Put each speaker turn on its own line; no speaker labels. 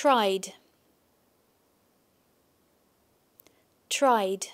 tried tried